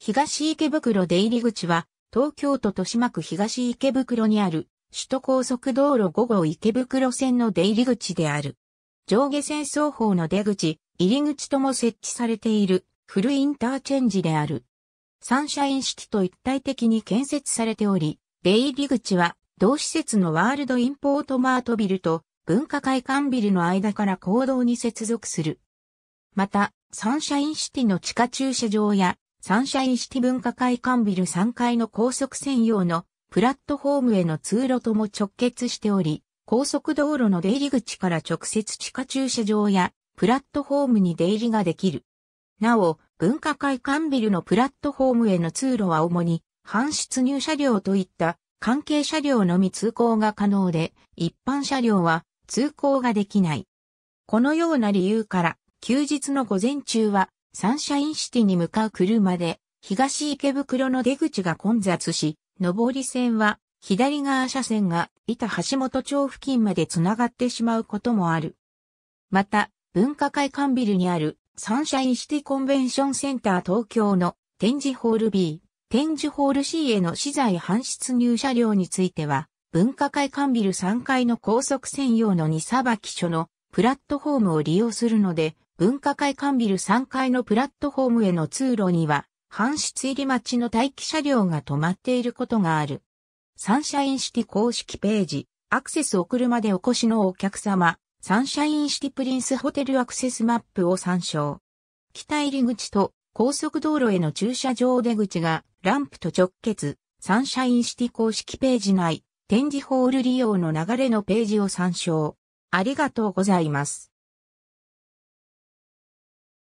東池袋出入り口は、東京都豊島区東池袋にある、首都高速道路5号池袋線の出入り口である。上下線双方の出口、入り口とも設置されている、フルインターチェンジである。サンシャイン式と一体的に建設されており、出入り口は、同施設のワールドインポートマートビルと文化会館ビルの間から公道に接続する。また、サンシャインシティの地下駐車場やサンシャインシティ文化会館ビル3階の高速専用のプラットフォームへの通路とも直結しており、高速道路の出入り口から直接地下駐車場やプラットフォームに出入りができる。なお、文化会館ビルのプラットフォームへの通路は主に、搬出入車両といった関係車両のみ通行が可能で、一般車両は通行ができない。このような理由から、休日の午前中はサンシャインシティに向かう車で、東池袋の出口が混雑し、上り線は左側車線が板橋本町付近まで繋がってしまうこともある。また、文化会館ビルにあるサンシャインシティコンベンションセンター東京の展示ホール B、展示ホール C への資材搬出入車両については、文化会館ビル3階の高速専用の荷さばき所のプラットフォームを利用するので、文化会館ビル3階のプラットフォームへの通路には、搬出入り待ちの待機車両が止まっていることがある。サンシャインシティ公式ページ、アクセスお車でお越しのお客様、サンシャインシティプリンスホテルアクセスマップを参照。北入り口と高速道路への駐車場出口がランプと直結、サンシャインシティ公式ページ内、展示ホール利用の流れのページを参照。ありがとうございます。